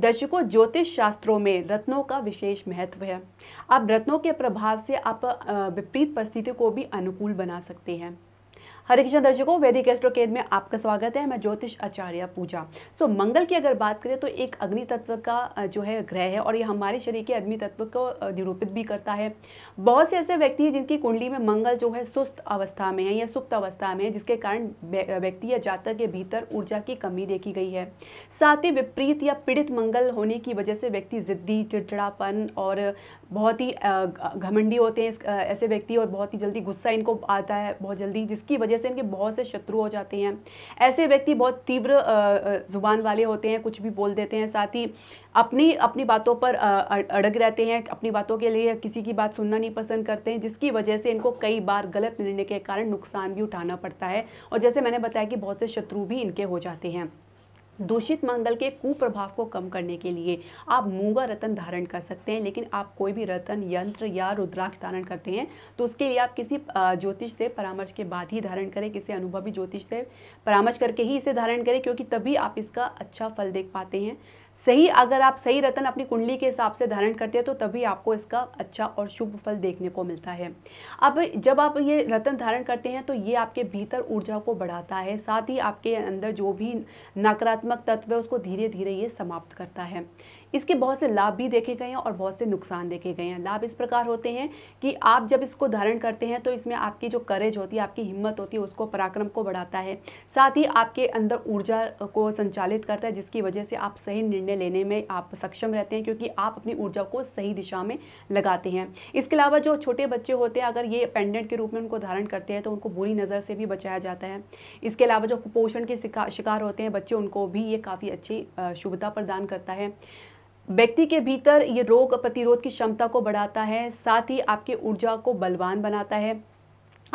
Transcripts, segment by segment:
दर्शकों ज्योतिष शास्त्रों में रत्नों का विशेष महत्व है आप रत्नों के प्रभाव से आप विपरीत परिस्थितियों को भी अनुकूल बना सकते हैं हरे कृष्ण दर्शकों वैदिक एस्ट्रो केद में आपका स्वागत है मैं ज्योतिष आचार्य पूजा सो so, मंगल की अगर बात करें तो एक अग्नि तत्व का जो है ग्रह है और ये हमारे शरीर के अग्नि तत्व को निरूपित भी करता है बहुत से ऐसे व्यक्ति हैं जिनकी कुंडली में मंगल जो है सुस्त अवस्था में है या सुप्त अवस्था में है जिसके कारण व्यक्ति या जातक के भीतर ऊर्जा की कमी देखी गई है साथ ही विपरीत या पीड़ित मंगल होने की वजह से व्यक्ति ज़िद्दी चिड़चिड़ापन और बहुत ही घमंडी होते हैं ऐसे व्यक्ति और बहुत ही जल्दी गुस्सा इनको आता है बहुत जल्दी जिसकी वजह वजह से इनके बहुत से शत्रु हो जाते हैं ऐसे व्यक्ति बहुत तीव्र ज़ुबान वाले होते हैं कुछ भी बोल देते हैं साथ ही अपनी अपनी बातों पर अड़ग रहते हैं अपनी बातों के लिए किसी की बात सुनना नहीं पसंद करते हैं जिसकी वजह से इनको कई बार गलत निर्णय के कारण नुकसान भी उठाना पड़ता है और जैसे मैंने बताया कि बहुत से शत्रु भी इनके हो जाते हैं दूषित मंगल के कुप्रभाव को कम करने के लिए आप मूंगा रतन धारण कर सकते हैं लेकिन आप कोई भी रतन यंत्र या रुद्राक्ष धारण करते हैं तो उसके लिए आप किसी ज्योतिष से परामर्श के बाद ही धारण करें किसी अनुभवी ज्योतिष से परामर्श करके ही इसे धारण करें क्योंकि तभी आप इसका अच्छा फल देख पाते हैं सही अगर आप सही रतन अपनी कुंडली के हिसाब से धारण करते हैं तो तभी आपको इसका अच्छा और शुभ फल देखने को मिलता है अब जब आप ये रतन धारण करते हैं तो ये आपके भीतर ऊर्जा को बढ़ाता है साथ ही आपके अंदर जो भी नकारात्मक तत्व है उसको धीरे धीरे ये समाप्त करता है इसके बहुत से लाभ भी देखे गए हैं और बहुत से नुकसान देखे गए हैं लाभ इस प्रकार होते हैं कि आप जब इसको धारण करते हैं तो इसमें आपकी जो करेज होती है आपकी हिम्मत होती है उसको पराक्रम को बढ़ाता है साथ ही आपके अंदर ऊर्जा को संचालित करता है जिसकी वजह से आप सही निर्णय लेने में आप सक्षम रहते हैं क्योंकि आप अपनी ऊर्जा को सही दिशा में लगाते हैं इसके अलावा जो छोटे बच्चे होते हैं अगर ये पेंडेंट के रूप में उनको धारण करते हैं तो उनको बुरी नज़र से भी बचाया जाता है इसके अलावा जो कुपोषण के शिकार होते हैं बच्चे उनको भी ये काफ़ी अच्छी शुभता प्रदान करता है व्यक्ति के भीतर ये रोग प्रतिरोध की क्षमता को बढ़ाता है साथ ही आपकी ऊर्जा को बलवान बनाता है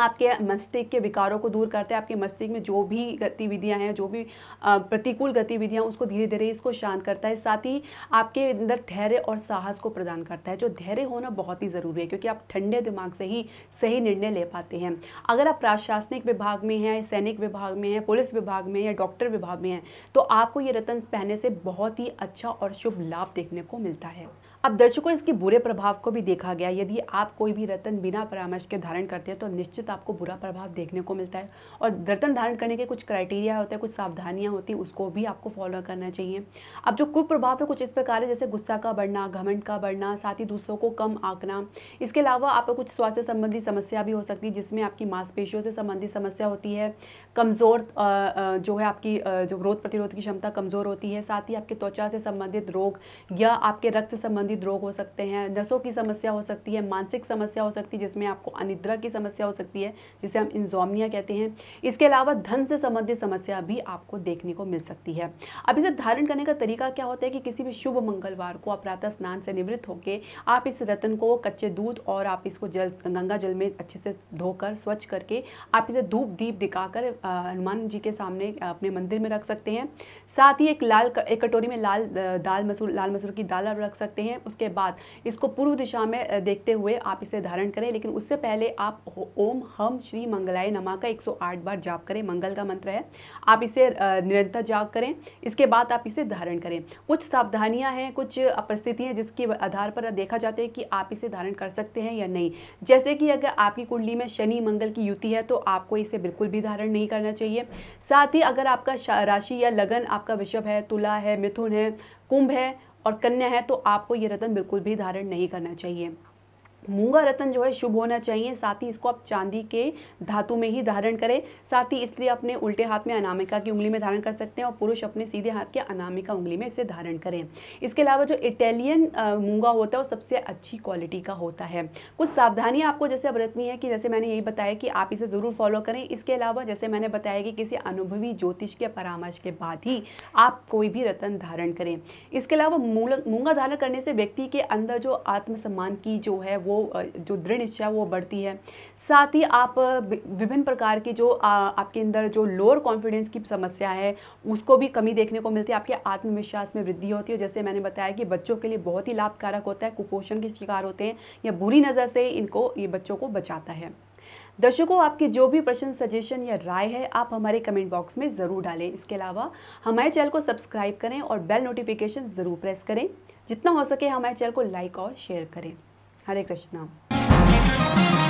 आपके मस्तिष्क के विकारों को दूर करते हैं आपके मस्तिष्क में जो भी गतिविधियां हैं जो भी प्रतिकूल गतिविधियां उसको धीरे धीरे इसको शांत करता है साथ ही आपके अंदर धैर्य और साहस को प्रदान करता है जो धैर्य होना बहुत ही ज़रूरी है क्योंकि आप ठंडे दिमाग से ही सही निर्णय ले पाते हैं अगर आप प्रशासनिक विभाग में हैं सैनिक विभाग में हैं पुलिस विभाग में या डॉक्टर विभाग में हैं तो आपको ये रतन पहनने से बहुत ही अच्छा और शुभ लाभ देखने को मिलता है अब दर्शकों इसके बुरे प्रभाव को भी देखा गया यदि आप कोई भी रतन बिना परामर्श के धारण करते हैं तो निश्चित आपको बुरा प्रभाव देखने को मिलता है और रतन धारण करने के कुछ क्राइटेरिया होते हैं कुछ सावधानियाँ होती हैं उसको भी आपको फॉलो करना चाहिए अब जो कुप्रभाव है कुछ इस प्रकार है जैसे गुस्सा का बढ़ना घमंड का बढ़ना साथ ही दूसरों को कम आंकना इसके अलावा आपको कुछ स्वास्थ्य संबंधी समस्या भी हो सकती है जिसमें आपकी मांसपेशियों से संबंधित समस्या होती है कमज़ोर जो है आपकी जो रोध प्रतिरोध की क्षमता कमज़ोर होती है साथ ही आपके त्वचा से संबंधित रोग या आपके रक्त संबंधित संबंधित रोग हो सकते हैं नसों की समस्या हो सकती है मानसिक समस्या हो सकती है जिसमें आपको अनिद्रा की समस्या हो सकती है जिसे हम इंजोमिया कहते हैं इसके अलावा धन से संबंधित समस्या भी आपको देखने को मिल सकती है अब इसे धारण करने का तरीका क्या होता है कि किसी भी शुभ मंगलवार को आप स्नान से निवृत्त होकर आप इस रतन को कच्चे दूध और आप इसको जल गंगा जल में अच्छे से धोकर स्वच्छ करके आप इसे धूप दीप दिखाकर हनुमान जी के सामने अपने मंदिर में रख सकते हैं साथ ही एक लाल एक कटोरी में लाल दाल मसूर लाल मसूर की दाल आप रख सकते हैं उसके बाद इसको पूर्व दिशा में देखते हुए आप इसे धारण करें लेकिन उससे पहले आप ओम हम श्री मंगलाय नमा का 108 बार जाप करें मंगल का मंत्र है आप इसे निरंतर जाप करें इसके बाद आप इसे धारण करें कुछ सावधानियाँ हैं कुछ परिस्थितियाँ जिसके आधार पर देखा जाता है कि आप इसे धारण कर सकते हैं या नहीं जैसे कि अगर आपकी कुंडली में शनि मंगल की युति है तो आपको इसे बिल्कुल भी धारण नहीं करना चाहिए साथ ही अगर आपका राशि या लगन आपका विषभ है तुला है मिथुन है कुंभ है और कन्या है तो आपको ये रतन बिल्कुल भी धारण नहीं करना चाहिए मूंगा रतन जो है शुभ होना चाहिए साथ ही इसको आप चांदी के धातु में ही धारण करें साथ ही इसलिए अपने उल्टे हाथ में अनामिका की उंगली में धारण कर सकते हैं और पुरुष अपने सीधे हाथ के अनामिका उंगली में इसे धारण करें इसके अलावा जो इटालियन मूंगा होता है वो सबसे अच्छी क्वालिटी का होता है कुछ सावधानियाँ आपको जैसे बरतनी है कि जैसे मैंने यही बताया कि आप इसे ज़रूर फॉलो करें इसके अलावा जैसे मैंने बताया कि किसी अनुभवी ज्योतिष के परामर्श के बाद ही आप कोई भी रतन धारण करें इसके अलावा मूंगा धारण करने से व्यक्ति के अंदर जो आत्मसम्मान की जो है वो वो जो दृढ़ निश्चय वो बढ़ती है साथ ही आप विभिन्न प्रकार की जो आ, आपके अंदर जो लोअर कॉन्फिडेंस की समस्या है उसको भी कमी देखने को मिलती है आपके आत्मविश्वास में वृद्धि होती है जैसे मैंने बताया कि बच्चों के लिए बहुत ही लाभकारक होता है कुपोषण के शिकार होते हैं या बुरी नज़र से इनको ये बच्चों को बचाता है दर्शकों आपके जो भी प्रश्न सजेशन या राय है आप हमारे कमेंट बॉक्स में ज़रूर डालें इसके अलावा हमारे चैनल को सब्सक्राइब करें और बेल नोटिफिकेशन ज़रूर प्रेस करें जितना हो सके हमारे चैनल को लाइक और शेयर करें हरे कृष्णा